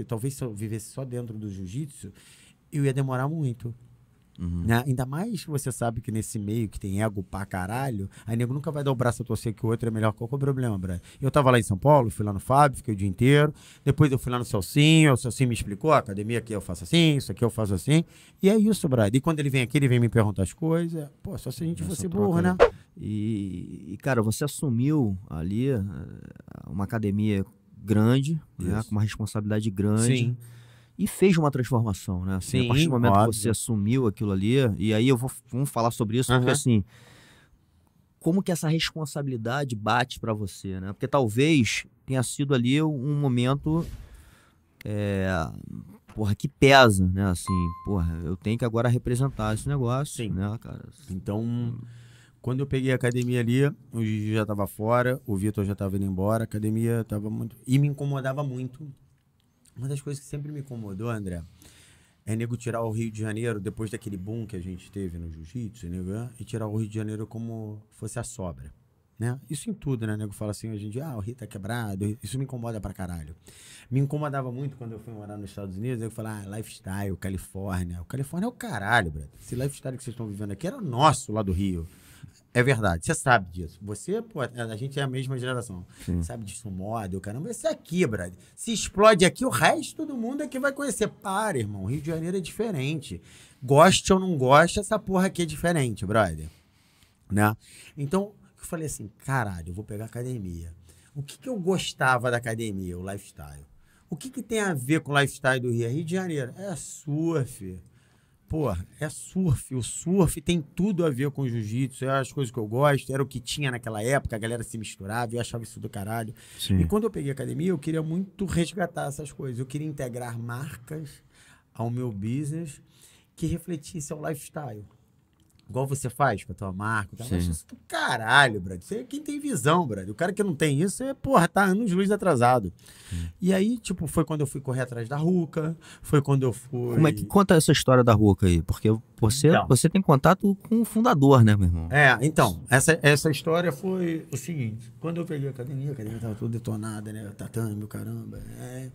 se, talvez se eu vivesse só dentro do jiu-jitsu, eu ia demorar muito. Uhum. Né? Ainda mais que você sabe que nesse meio que tem ego pra caralho, aí nego nunca vai dar o braço a torcer que o outro é melhor. Qual que é o problema, brad Eu tava lá em São Paulo, fui lá no Fábio, fiquei o dia inteiro. Depois eu fui lá no Celcinho, o Celcinho me explicou: a ah, academia aqui eu faço assim, isso aqui eu faço assim. E é isso, brad E quando ele vem aqui, ele vem me perguntar as coisas. Pô, só se a gente Essa fosse burro, né? E, e, cara, você assumiu ali eh, uma academia grande, né, com uma responsabilidade grande. Sim. E fez uma transformação, né? Assim, Sim, a partir do momento óbvio. que você assumiu aquilo ali, e aí eu vou vamos falar sobre isso, uhum. porque assim, como que essa responsabilidade bate para você, né? Porque talvez tenha sido ali um momento é, porra, que pesa, né? Assim, porra, eu tenho que agora representar esse negócio, Sim. né, cara? Assim, então, hum. Quando eu peguei a academia ali, o Gigi já estava fora, o Vitor já estava indo embora, a academia estava muito. E me incomodava muito. Uma das coisas que sempre me incomodou, André, é nego tirar o Rio de Janeiro, depois daquele boom que a gente teve no jiu-jitsu, né, e tirar o Rio de Janeiro como fosse a sobra. Né? Isso em tudo, né? O nego fala assim hoje em dia, ah, o Rio tá quebrado. Isso me incomoda pra caralho. Me incomodava muito quando eu fui morar nos Estados Unidos. Eu falava, ah, lifestyle, Califórnia. O Califórnia é o caralho, brother. Esse lifestyle que vocês estão vivendo aqui era nosso lá do Rio. É verdade, você sabe disso. Você, pô, é, a gente é a mesma geração. Sim. Sabe disso, moda, o caramba. Esse aqui, brother. Se explode aqui, o resto do mundo é que vai conhecer. Para, irmão. Rio de Janeiro é diferente. Goste ou não goste, essa porra aqui é diferente, brother. Né? Então, eu falei assim, caralho, eu vou pegar academia. O que, que eu gostava da academia, o lifestyle? O que, que tem a ver com o lifestyle do Rio? É Rio de Janeiro é surf pô, é surf. O surf tem tudo a ver com o jiu-jitsu, é as coisas que eu gosto, era o que tinha naquela época, a galera se misturava, eu achava isso do caralho. Sim. E quando eu peguei academia, eu queria muito resgatar essas coisas. Eu queria integrar marcas ao meu business que refletisse ao lifestyle. Igual você faz com a tua marca. Tá? isso do caralho, Brad. Você é quem tem visão, Brad. O cara que não tem isso, é, porra, tá anos luz atrasado. E aí, tipo, foi quando eu fui correr atrás da Ruca, foi quando eu fui... Como é que conta essa história da Ruca aí? Porque você, então, você tem contato com o fundador, né, meu irmão? É, então, essa, essa história foi o seguinte. Quando eu peguei a academia, a academia tava toda detonada, né? Tatame, caramba. É...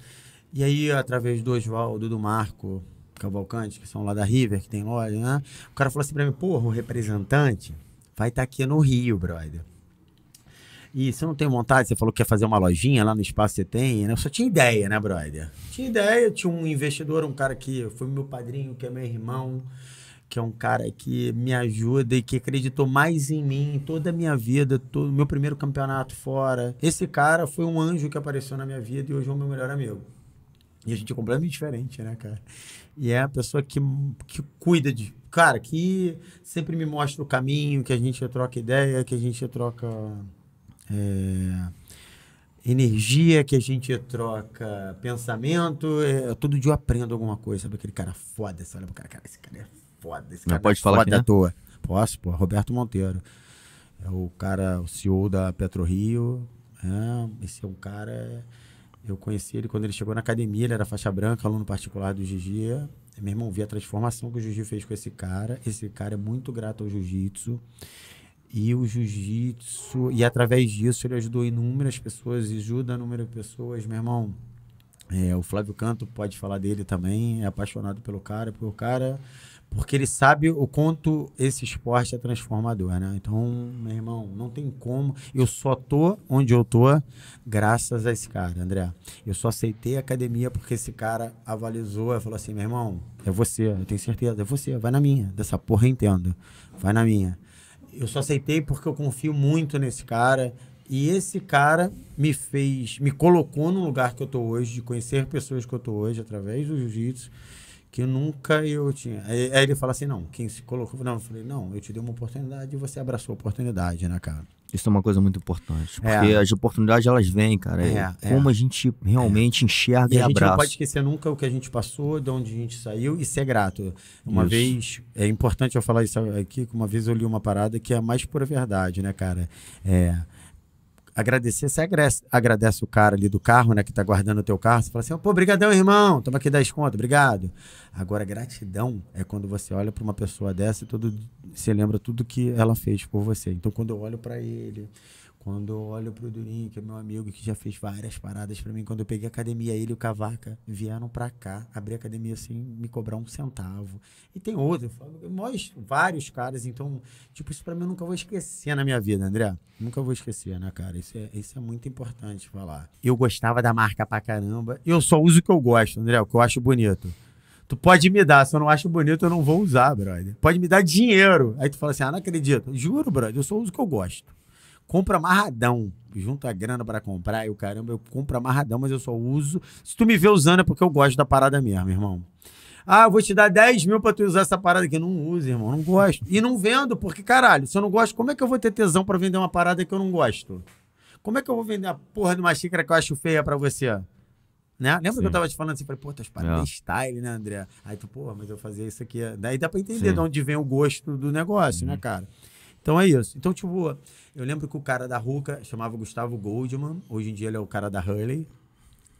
E aí, através do Oswaldo, do Marco Cavalcante, que são lá da River, que tem loja, né? O cara falou assim pra mim, porra, o representante vai estar tá aqui no Rio, brother. E você não tem vontade, você falou que quer fazer uma lojinha lá no espaço que você tem, né? Eu só tinha ideia, né, brother? Tinha ideia, tinha um investidor, um cara que foi meu padrinho, que é meu irmão, que é um cara que me ajuda e que acreditou mais em mim toda a minha vida, todo meu primeiro campeonato fora. Esse cara foi um anjo que apareceu na minha vida e hoje é o meu melhor amigo. E a gente é completamente diferente, né, cara? E é a pessoa que, que cuida de. Cara, que sempre me mostra o caminho, que a gente troca ideia, que a gente troca. É, energia, que a gente troca pensamento. É, todo dia eu aprendo alguma coisa. Sabe aquele cara foda? Você olha pro cara, cara, esse cara é foda. Esse cara pode é falar foda à toa. Posso, pô. Roberto Monteiro. É o cara, o CEO da PetroRio. É, esse é um cara é eu conheci ele quando ele chegou na academia, ele era faixa branca, aluno particular do Gigi. É, meu irmão, vi a transformação que o Gigi fez com esse cara. Esse cara é muito grato ao jiu-jitsu. E o jiu-jitsu, e através disso, ele ajudou inúmeras pessoas, ajuda inúmeras pessoas. Meu irmão, é, o Flávio Canto pode falar dele também, é apaixonado pelo cara, porque o cara porque ele sabe o quanto esse esporte é transformador, né? Então, meu irmão, não tem como. Eu só tô onde eu tô graças a esse cara, André. Eu só aceitei a academia porque esse cara avalizou e falou assim, meu irmão, é você, eu tenho certeza, é você, vai na minha. Dessa porra eu entendo, vai na minha. Eu só aceitei porque eu confio muito nesse cara e esse cara me fez, me colocou no lugar que eu tô hoje, de conhecer pessoas que eu tô hoje através do jiu-jitsu que nunca eu tinha. Aí, aí ele fala assim: não, quem se colocou. Não, eu falei: não, eu te dei uma oportunidade e você abraçou a oportunidade, né, cara? Isso é uma coisa muito importante, é. porque é. as oportunidades elas vêm, cara. É, é como é. a gente realmente é. enxerga e, e abraça. A gente não pode esquecer nunca o que a gente passou, de onde a gente saiu e ser grato. Uma isso. vez, é importante eu falar isso aqui, que uma vez eu li uma parada que é a mais pura verdade, né, cara? É, agradecer, você agradece, agradece o cara ali do carro, né, que tá guardando o teu carro, você fala assim, pô, obrigadão, irmão, toma aqui 10 contas, obrigado. Agora, gratidão é quando você olha para uma pessoa dessa e todo, você lembra tudo que ela fez por você. Então, quando eu olho para ele, quando eu olho pro Durinho, que é meu amigo, que já fez várias paradas para mim, quando eu peguei a academia, ele e o Cavaca vieram para cá, abrir a academia sem assim, me cobrar um centavo. E tem outro, nós, vários caras, então, tipo, isso pra mim eu nunca vou esquecer na minha vida, André. Nunca vou esquecer, né, cara? Isso é, isso é muito importante falar. Eu gostava da marca pra caramba, eu só uso o que eu gosto, André, o que eu acho bonito. Tu pode me dar, se eu não acho bonito, eu não vou usar, brother. Pode me dar dinheiro. Aí tu fala assim, ah, não acredito. Juro, brother, eu só uso o que eu gosto compro amarradão. Junto a grana para comprar e o caramba, eu compro amarradão, mas eu só uso. Se tu me vê usando, é porque eu gosto da parada mesmo, irmão. Ah, eu vou te dar 10 mil pra tu usar essa parada aqui. Não uso, irmão. Não gosto. E não vendo, porque, caralho, se eu não gosto, como é que eu vou ter tesão para vender uma parada que eu não gosto? Como é que eu vou vender a porra de uma xícara que eu acho feia pra você? Né? Lembra Sim. que eu tava te falando assim? Falei, pô, tuas paradas é. style, né, André? Aí tu, pô, mas eu fazia isso aqui. Daí dá pra entender Sim. de onde vem o gosto do negócio, né, uhum. cara? Então é isso. Então, tipo, eu lembro que o cara da Ruca chamava Gustavo Goldman. Hoje em dia ele é o cara da Hurley.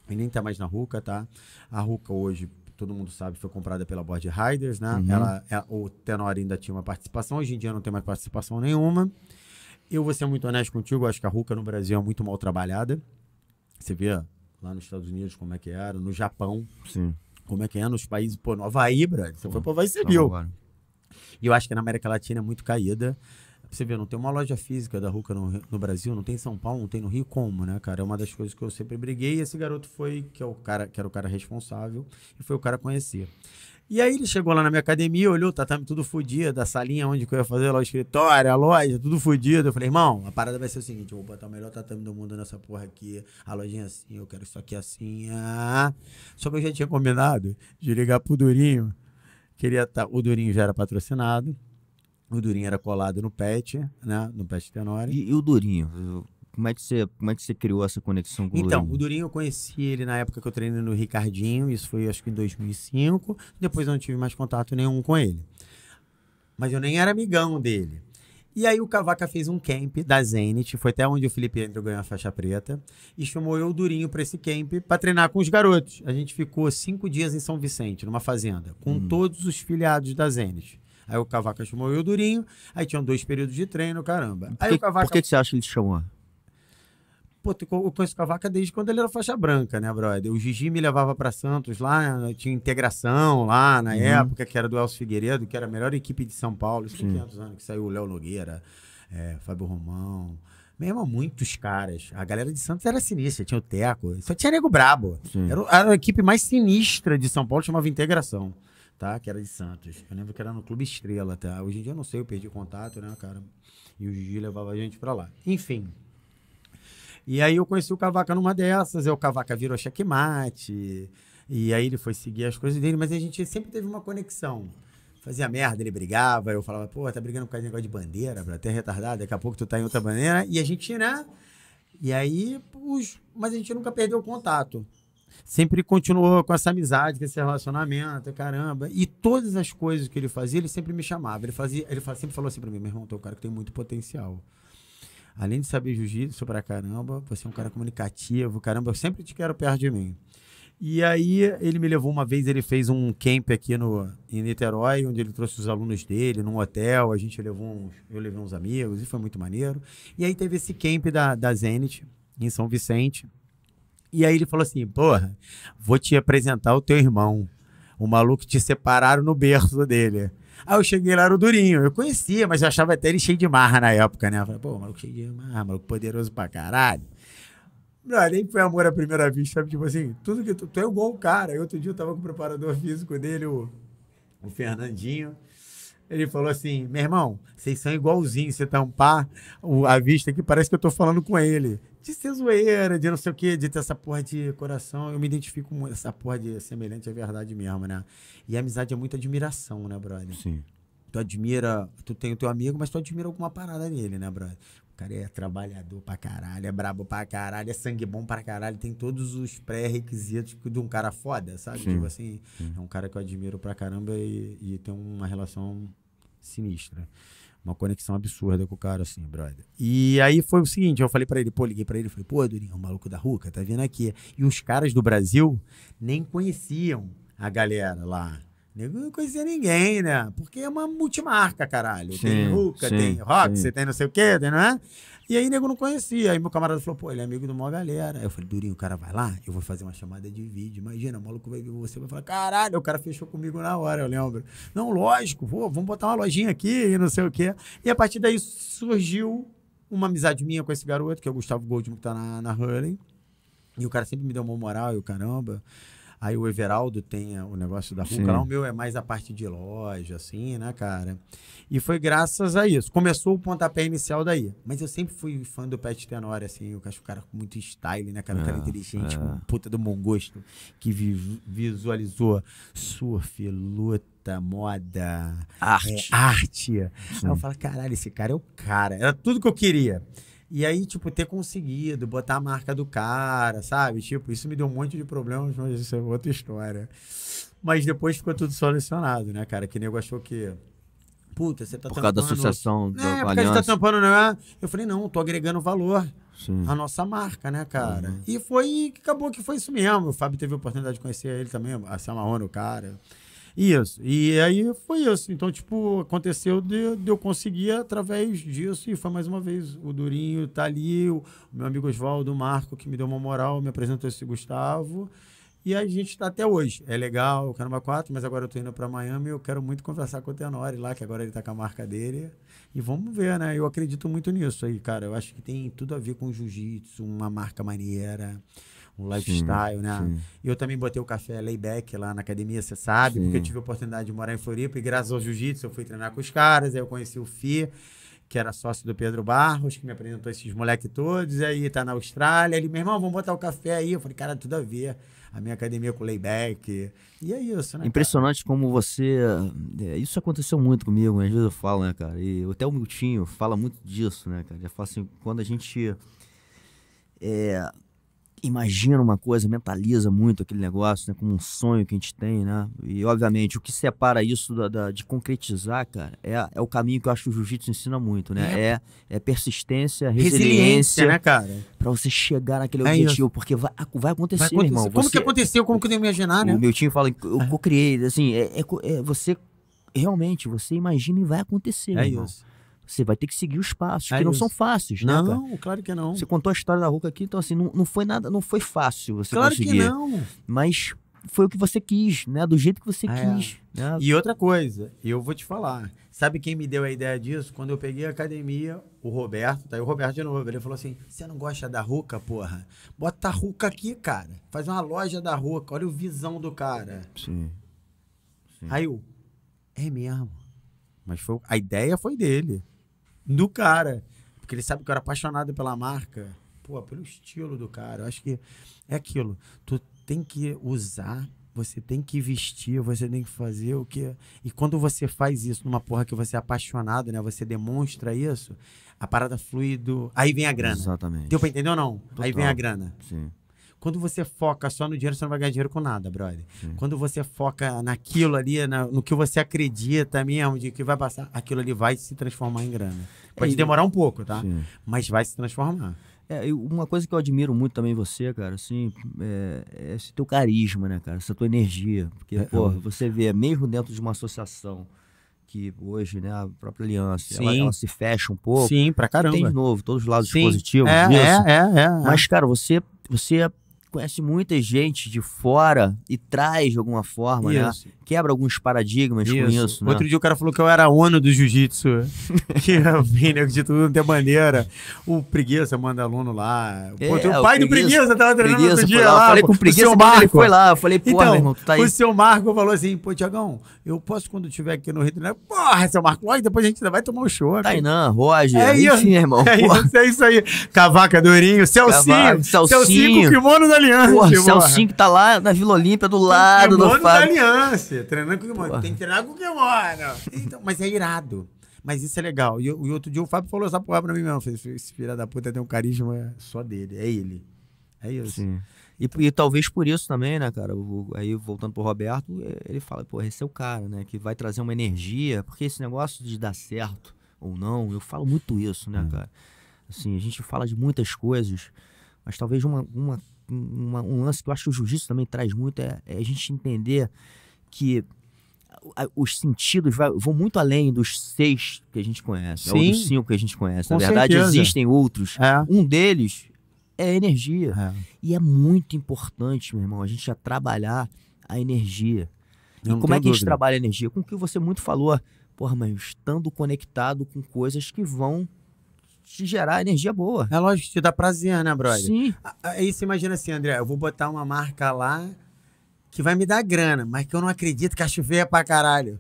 e nem tá mais na Ruca, tá? A Ruca hoje, todo mundo sabe, foi comprada pela Board Riders, né? Uhum. Ela, ela, é, o Tenor ainda tinha uma participação. Hoje em dia não tem mais participação nenhuma. Eu vou ser muito honesto contigo. Acho que a Ruca no Brasil é muito mal trabalhada. Você vê lá nos Estados Unidos como é que era, no Japão. Sim. Como é que é nos países, pô, no Havaí, brother. Você pô, foi pro Havaí, você viu. E eu acho que na América Latina é muito caída você vê, não tem uma loja física da Ruca no, no, Brasil, não tem em São Paulo, não tem no Rio, como, né, cara? É uma das coisas que eu sempre briguei. E esse garoto foi, que, é o cara, que era o cara responsável, e foi o cara conhecer. E aí ele chegou lá na minha academia, olhou, tatame tá, tá tudo fodido, da salinha onde eu ia fazer lá o escritório, a loja, tudo fodido. Eu falei, irmão, a parada vai ser o seguinte, eu vou botar o melhor tatame do mundo nessa porra aqui, a lojinha é assim, eu quero isso aqui assim. Ah. Só que eu já tinha combinado de ligar pro Durinho, queria tá, o Durinho já era patrocinado, o Durinho era colado no Pet, né? No Pet Tenório. E, e, o Durinho? Como é, que você, como é que você criou essa conexão com então, o Durinho? Então, o Durinho eu conheci ele na época que eu treinei no Ricardinho, isso foi acho que em 2005. Depois eu não tive mais contato nenhum com ele. Mas eu nem era amigão dele. E aí o Cavaca fez um camp da Zenit, foi até onde o Felipe Andrew ganhou a faixa preta, e chamou eu, o Durinho, para esse camp para treinar com os garotos. A gente ficou cinco dias em São Vicente, numa fazenda, com hum. todos os filiados da Zenit. Aí o Cavaca chamou e o Durinho, aí tinham dois períodos de treino, caramba. que, o Cavaca... Por que, que você acha que ele te chamou? Pô, eu conheço o Cavaca desde quando ele era faixa branca, né, brother? O Gigi me levava para Santos lá, tinha integração lá na uhum. época, que era do Elcio Figueiredo, que era a melhor equipe de São Paulo, isso tem 500 anos, que saiu o Léo Nogueira, é, Fábio Romão, mesmo muitos caras. A galera de Santos era sinistra, tinha o Teco, só tinha nego brabo. Era, era a equipe mais sinistra de São Paulo, chamava Integração tá? Que era de Santos. Eu lembro que era no Clube Estrela, tá? Hoje em dia eu não sei, eu perdi contato, né, cara? E o Gigi levava a gente pra lá. Enfim. E aí eu conheci o Cavaca numa dessas, aí o Cavaca virou checkmate, e aí ele foi seguir as coisas dele, mas a gente sempre teve uma conexão. Fazia merda, ele brigava, eu falava, pô, tá brigando por causa de negócio de bandeira, até retardado, daqui a pouco tu tá em outra bandeira, e a gente, né? E aí, os... mas a gente nunca perdeu o contato sempre continuou com essa amizade, com esse relacionamento, caramba. E todas as coisas que ele fazia, ele sempre me chamava. Ele, fazia, ele sempre falou assim pra mim, meu irmão, tu é um cara que tem muito potencial. Além de saber jiu-jitsu pra caramba, você é um cara comunicativo, caramba, eu sempre te quero perto de mim. E aí ele me levou uma vez, ele fez um camp aqui no, em Niterói, onde ele trouxe os alunos dele num hotel, a gente levou uns, eu levei uns amigos e foi muito maneiro. E aí teve esse camp da, da Zenit, em São Vicente, e aí ele falou assim: porra, vou te apresentar o teu irmão. O maluco te separaram no berço dele. Aí eu cheguei lá, era o Durinho. Eu conhecia, mas eu achava até ele cheio de marra na época, né? Eu falei, pô, maluco cheio de marra, maluco poderoso pra caralho. Não, nem foi amor à primeira vista, sabe? Tipo assim, tudo que tu, tu é igual o cara. Aí outro dia eu tava com o preparador físico dele, o, o Fernandinho. Ele falou assim: meu irmão, vocês são igualzinhos, você tampar tá a vista aqui, parece que eu tô falando com ele. De ser zoeira, de não sei o quê, de ter essa porra de coração. Eu me identifico com essa porra de semelhante é verdade mesmo, né? E a amizade é muita admiração, né, brother? Sim. Tu admira, tu tem o teu amigo, mas tu admira alguma parada nele, né, brother? o cara é trabalhador pra caralho, é brabo pra caralho, é sangue bom pra caralho, tem todos os pré-requisitos de um cara foda, sabe? Sim. Tipo assim, Sim. é um cara que eu admiro pra caramba e, e tem uma relação sinistra. Uma conexão absurda com o cara, assim, brother. E aí foi o seguinte: eu falei para ele, pô, liguei para ele falei, pô, Durinho, o é maluco da Ruca tá vindo aqui. E os caras do Brasil nem conheciam a galera lá. Nego não conhecia ninguém, né? Porque é uma multimarca, caralho. Sim, tem Ruka sim, tem Rock, você tem não sei o quê, tem, não é? E aí nego não conhecia. Aí meu camarada falou, pô, ele é amigo de uma galera. Aí eu falei, Durinho, o cara vai lá, eu vou fazer uma chamada de vídeo. Imagina, o maluco vai ver você vai falar, caralho, o cara fechou comigo na hora, eu lembro. Não, lógico, pô, vamos botar uma lojinha aqui e não sei o quê. E a partir daí surgiu uma amizade minha com esse garoto, que é o Gustavo Goldman, que tá na, na Hurling. E o cara sempre me deu uma moral e o caramba. Aí o Everaldo tem é, o negócio da Ruca, o meu é mais a parte de loja, assim, né, cara? E foi graças a isso. Começou o pontapé inicial daí. Mas eu sempre fui fã do Pet Tenor, assim, eu acho o cara muito style, né, cara? É, é, um cara inteligente, é. puta do bom gosto, que visualizou surf, luta, moda, arte. É, arte. Aí eu falo, caralho, esse cara é o cara. Era tudo que eu queria. E aí, tipo, ter conseguido botar a marca do cara, sabe? Tipo, isso me deu um monte de problemas, mas isso é outra história. Mas depois ficou tudo solucionado, né, cara? Que nego achou que. Puta, você tá por tampando. Por causa da associação do é, aliança. Por tá tampando, né? Eu falei, não, tô agregando valor Sim. à nossa marca, né, cara? Uhum. E foi. Acabou que foi isso mesmo. O Fábio teve a oportunidade de conhecer ele também, a Samarona, o cara. Isso. E aí foi isso. Então, tipo, aconteceu de, de eu conseguir através disso. E foi mais uma vez. O Durinho tá ali, o meu amigo Oswaldo, Marco, que me deu uma moral, me apresentou esse Gustavo. E a gente está até hoje. É legal, o Caramba 4, mas agora eu estou indo para Miami e eu quero muito conversar com o Tenori lá, que agora ele está com a marca dele. E vamos ver, né? Eu acredito muito nisso aí, cara. Eu acho que tem tudo a ver com jiu-jitsu, uma marca maneira um lifestyle, sim, né? Sim. Eu também botei o café layback lá na academia, você sabe, sim. porque eu tive a oportunidade de morar em Floripa e graças ao jiu-jitsu eu fui treinar com os caras, aí eu conheci o Fi, que era sócio do Pedro Barros, que me apresentou esses moleques todos, aí tá na Austrália, ele, meu irmão, vamos botar o café aí. Eu falei, cara, tudo a ver. A minha academia com layback. E é isso, né? Impressionante cara? como você. É, é, isso aconteceu muito comigo, às vezes eu falo, né, cara? E até o Miltinho fala muito disso, né, cara? Já fala assim, quando a gente. É, imagina uma coisa, mentaliza muito aquele negócio, né? Como um sonho que a gente tem, né? E, obviamente, o que separa isso da, da de concretizar, cara, é, é o caminho que eu acho que o jiu-jitsu ensina muito, né? É, é, é persistência, resiliência, resiliência, né, cara? Pra você chegar naquele é objetivo, isso. porque vai, vai, acontecer, vai acontecer. irmão. Como você, que aconteceu? Como que eu não imaginar, né? O meu time fala, eu, eu é. criei, assim, é, é, é você realmente, você imagina e vai acontecer. É isso. Você vai ter que seguir os passos, é que não são fáceis, não, né? Não, claro que não. Você contou a história da Ruca aqui, então assim, não, não foi nada, não foi fácil você claro conseguir. Claro que não. Mas foi o que você quis, né? Do jeito que você é. quis. Né? E outra coisa, eu vou te falar. Sabe quem me deu a ideia disso? Quando eu peguei a academia, o Roberto, tá aí o Roberto de novo, ele falou assim: você não gosta da Ruca, porra? Bota a Ruca aqui, cara. Faz uma loja da Ruca, olha o visão do cara. Sim. Sim. Aí eu, é mesmo. Mas foi, a ideia foi dele do cara. Porque ele sabe que eu era apaixonado pela marca. Pô, pelo estilo do cara. Eu acho que é aquilo. Tu tem que usar, você tem que vestir, você tem que fazer o que. E quando você faz isso numa porra que você é apaixonado, né? Você demonstra isso, a parada fluido. Aí vem a grana. Exatamente. Deu pra entender ou não? Total. Aí vem a grana. Sim. Quando você foca só no dinheiro, você não vai ganhar dinheiro com nada, brother. Hum. Quando você foca naquilo ali, na, no que você acredita mesmo, de que vai passar, aquilo ali vai se transformar em grana. Pode é, demorar um pouco, tá? Sim. Mas vai se transformar. É, uma coisa que eu admiro muito também você, cara, assim, é, é esse teu carisma, né, cara? Essa tua energia. Porque, é, pô, você vê, mesmo dentro de uma associação que hoje, né, a própria aliança, ela, ela, se fecha um pouco. Sim, pra caramba. Tem de novo, todos os lados Sim. positivos é, É, é, é, Mas, cara, você, você conhece muita gente de fora e traz de alguma forma, né? isso. né? Quebra alguns paradigmas isso. com isso. Né? Outro dia o cara falou que eu era ONU do jiu-jitsu. que vem, né? De tudo não tem maneira. O preguiça manda aluno lá. É, o pai o preguiça, do preguiça tava treinando preguiça, outro dia lá. lá. falei com o preguiça, o Marco. ele foi lá. Eu falei, pô, então, meu irmão, tu tá aí. O seu Marco falou assim: pô, Tiagão, eu posso quando tiver aqui no Rio de Janeiro. Porra, seu Marco, lógico, depois a gente vai tomar um show. Tainan, tá Roger, é isso, irmão. É, é isso, aí. Cavaca, Durinho, Celcinho. Cavaca, Celcinho, Celcinho com o kimono da Aliança. Porra, Celcinho que tá lá na Vila Olímpia, do lado do Fábio. da Aliança, treinando com o Guimora. Tem que treinar com o Guimora. É então, mas é irado. Mas isso é legal. E, e outro dia o Fábio falou essa porra pra mim mesmo. Fez, esse filho da puta tem um carisma só dele. É ele. É isso. Sim. E, e, talvez por isso também, né, cara? O, aí voltando pro Roberto, é, ele fala, pô, esse é o cara, né? Que vai trazer uma energia, porque esse negócio de dar certo ou não, eu falo muito isso, né, é. cara? Assim, a gente fala de muitas coisas, mas talvez uma, uma uma, um lance que eu acho que o jiu-jitsu também traz muito é, é, a gente entender que os sentidos vai, vão muito além dos seis que a gente conhece, Sim, né? ou dos cinco que a gente conhece. Na verdade, certeza. existem outros. É. Um deles é energia. É. E é muito importante, meu irmão, a gente já trabalhar a energia. E como é que a gente trabalha a energia? Com o que você muito falou, porra, mas estando conectado com coisas que vão te gerar energia boa. É lógico, te dá prazer, né, brother? Sim. Aí você imagina assim, André, eu vou botar uma marca lá que vai me dar grana, mas que eu não acredito que a chuveira é pra caralho.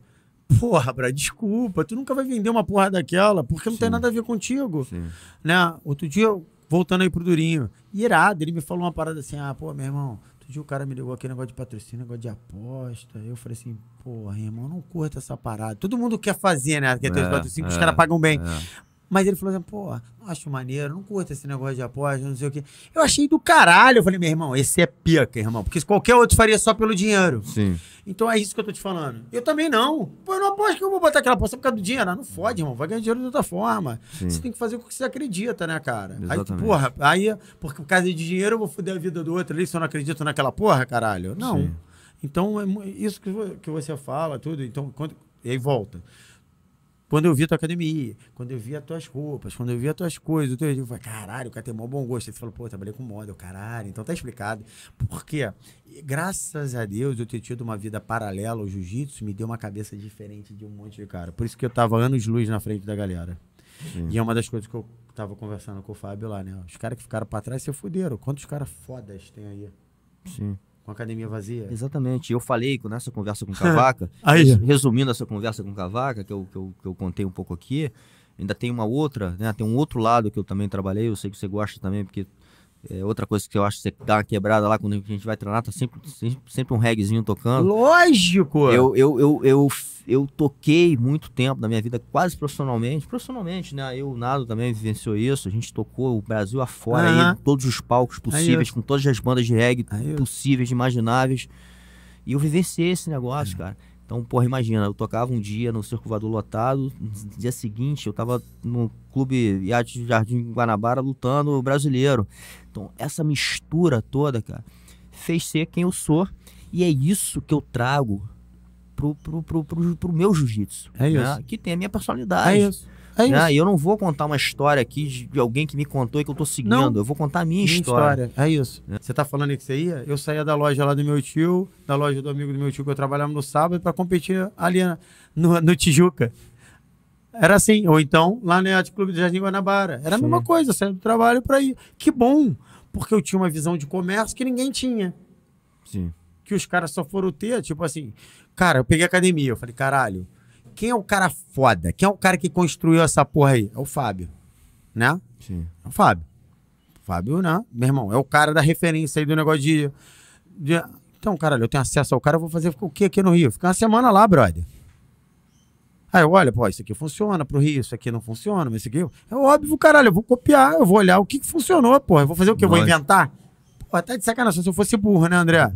Porra, brother, desculpa, tu nunca vai vender uma porra daquela, porque não Sim. tem nada a ver contigo. Sim. Né? Outro dia, voltando aí pro Durinho, irado, ele me falou uma parada assim, ah, pô, meu irmão, outro dia o cara me ligou aqui, negócio de patrocínio, negócio de aposta, eu falei assim, porra, irmão, não curta essa parada. Todo mundo quer fazer, né? Quer ter é, os patrocínios, é, os caras pagam bem. É. Mas ele falou assim, pô, não acho maneiro, não curto esse negócio de aposta, não sei o quê. Eu achei do caralho. Eu falei, meu irmão, esse é pica, irmão. Porque qualquer outro faria só pelo dinheiro. Sim. Então é isso que eu tô te falando. Eu também não. Pô, eu não aposto que eu vou botar aquela aposta por causa do dinheiro. Ah, não fode, irmão. Vai ganhar dinheiro de outra forma. Sim. Você tem que fazer o que você acredita, né, cara? Exatamente. Aí, porra, aí, porque por causa de dinheiro eu vou foder a vida do outro ali se eu não acredito naquela porra, caralho. Não. Sim. Então, é isso que, que você fala, tudo. Então, quando, e aí volta. Quando eu vi a tua academia, quando eu vi as tuas roupas, quando eu vi as tuas coisas, eu falei, caralho, o cara tem mó bom gosto. ele falou, pô, eu trabalhei com moda, eu, caralho. Então tá explicado. Porque, graças a Deus, eu ter tido uma vida paralela ao jiu-jitsu me deu uma cabeça diferente de um monte de cara. Por isso que eu tava anos luz na frente da galera. Sim. E é uma das coisas que eu tava conversando com o Fábio lá, né? Os caras que ficaram para trás se fuderam. Quantos caras fodas tem aí? Sim. Com a academia vazia? Exatamente. Eu falei nessa conversa com o Cavaca, resumindo essa conversa com o Cavaca, que eu, que, eu, que eu contei um pouco aqui, ainda tem uma outra, né? Tem um outro lado que eu também trabalhei, eu sei que você gosta também, porque é outra coisa que eu acho que dá uma quebrada lá quando a gente vai treinar, tá sempre, sempre um reggaezinho tocando. Lógico! Eu, eu, eu, eu, eu toquei muito tempo na minha vida, quase profissionalmente. Profissionalmente, né? Eu, o Nado também vivenciou isso. A gente tocou o Brasil afora, uhum. aí, todos os palcos é possíveis, aí, com todas as bandas de reggae aí, é possíveis, imagináveis. E eu vivenciei esse negócio, é. cara. Então, porra, imagina, eu tocava um dia no Circo Vador lotado, no dia seguinte eu tava no clube do Jardim Guanabara lutando brasileiro. Então, essa mistura toda, cara, fez ser quem eu sou. E é isso que eu trago pro, pro, pro, pro, pro meu jiu-jitsu. É né? Que tem a minha personalidade. É isso. É né. isso. Né? E eu não vou contar uma história aqui de, de, alguém que me contou e que eu tô seguindo. Não. Eu vou contar a minha, minha história. história. É isso. É. Você tá falando que você ia? Eu saía da loja lá do meu tio, da loja do amigo do meu tio que eu trabalhava no sábado, para competir ali na, no, no Tijuca. Era assim, ou então lá no Yacht Clube do Jardim Guanabara. Era Sim. a mesma coisa, saindo do trabalho para ir. Que bom, porque eu tinha uma visão de comércio que ninguém tinha. Sim. Que os caras só foram ter, tipo assim. Cara, eu peguei academia, eu falei, caralho, quem é o cara foda? Quem é o cara que construiu essa porra aí? É o Fábio. Né? Sim. É o Fábio. Fábio, né? Meu irmão, é o cara da referência aí do negócio de. de... Então, caralho, eu tenho acesso ao cara, eu vou fazer o quê aqui no Rio? Ficar uma semana lá, brother. Aí eu olho, pô, isso aqui funciona pro Rio, isso aqui não funciona, mas isso aqui. É óbvio, caralho, eu vou copiar, eu vou olhar o que, que funcionou, pô. Eu vou fazer o quê? Eu vou inventar? Pô, até tá de sacanagem, se eu fosse burro, né, André?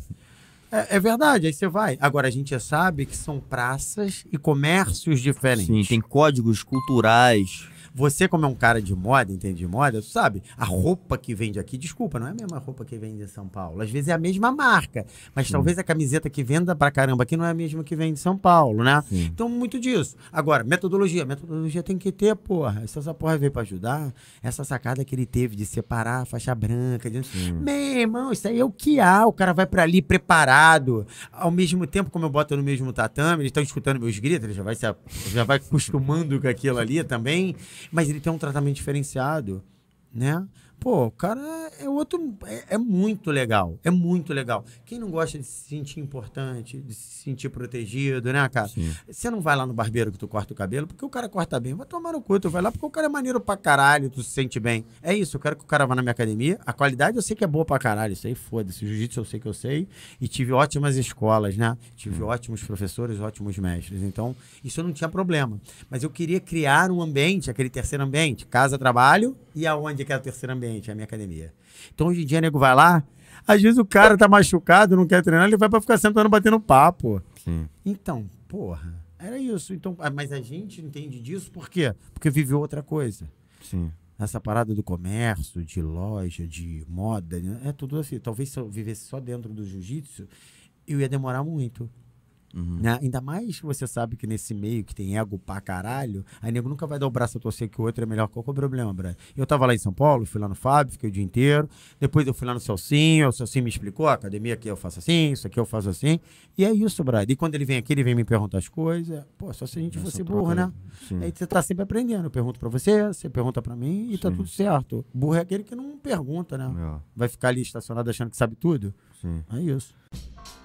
É, é, verdade, aí você vai. Agora, a gente já sabe que são praças e comércios diferentes. Sim, tem códigos culturais. Você, como é um cara de moda, entende de moda, tu sabe, a roupa que vende aqui, desculpa, não é a mesma roupa que vende em São Paulo. Às vezes é a mesma marca, mas Sim. talvez a camiseta que venda pra caramba aqui não é a mesma que vende em São Paulo, né? Sim. Então, muito disso. Agora, metodologia. Metodologia tem que ter, porra. Se essa porra veio pra ajudar, essa sacada que ele teve de separar a faixa branca, de... meu irmão, isso aí é o que há. O cara vai pra ali preparado. Ao mesmo tempo, como eu boto no mesmo tatame, eles estão escutando meus gritos, ele já vai, se, já vai acostumando com aquilo ali também mas ele tem um tratamento diferenciado, né? Pô, o cara é outro. É, é, muito legal. É muito legal. Quem não gosta de se sentir importante, de se sentir protegido, né, cara? Sim. Você não vai lá no barbeiro que tu corta o cabelo, porque o cara corta bem. Vai tomar no cu, tu vai lá porque o cara é maneiro pra caralho, tu se sente bem. É isso, eu quero que o cara vá na minha academia. A qualidade eu sei que é boa pra caralho. Isso aí, foda-se. Jiu-jitsu eu sei que eu sei. E tive ótimas escolas, né? Tive hum. ótimos professores, ótimos mestres. Então, isso não tinha problema. Mas eu queria criar um ambiente, aquele terceiro ambiente, casa, trabalho, e aonde que é o terceiro ambiente? é a minha academia. Então hoje em dia, nego vai lá, às vezes o cara tá machucado, não quer treinar, ele vai para ficar sentado batendo papo. Sim. Então, porra, era isso. Então, ah, mas a gente entende disso por quê? Porque viveu outra coisa. Sim. Essa parada do comércio, de loja, de moda, né? é tudo assim. Talvez se eu vivesse só dentro do jiu-jitsu, eu ia demorar muito. Uhum. Né? Ainda mais que você sabe que nesse meio que tem ego pra caralho, aí nego nunca vai dar o braço a torcer que o outro é melhor. Qual que é o problema, brad? Eu tava lá em São Paulo, fui lá no Fábio, fiquei o dia inteiro. Depois eu fui lá no Celcinho, o Celcinho me explicou: a academia aqui eu faço assim, isso aqui eu faço assim. E é isso, brad. E quando ele vem aqui, ele vem me perguntar as coisas. Pô, só se a gente Essa fosse burro, né? Sim. Aí você tá sempre aprendendo. Eu pergunto pra você, você pergunta pra mim e tá Sim. tá tudo certo. Burro é aquele que não pergunta, né? É. Vai ficar ali estacionado achando que sabe tudo. Sim. É isso.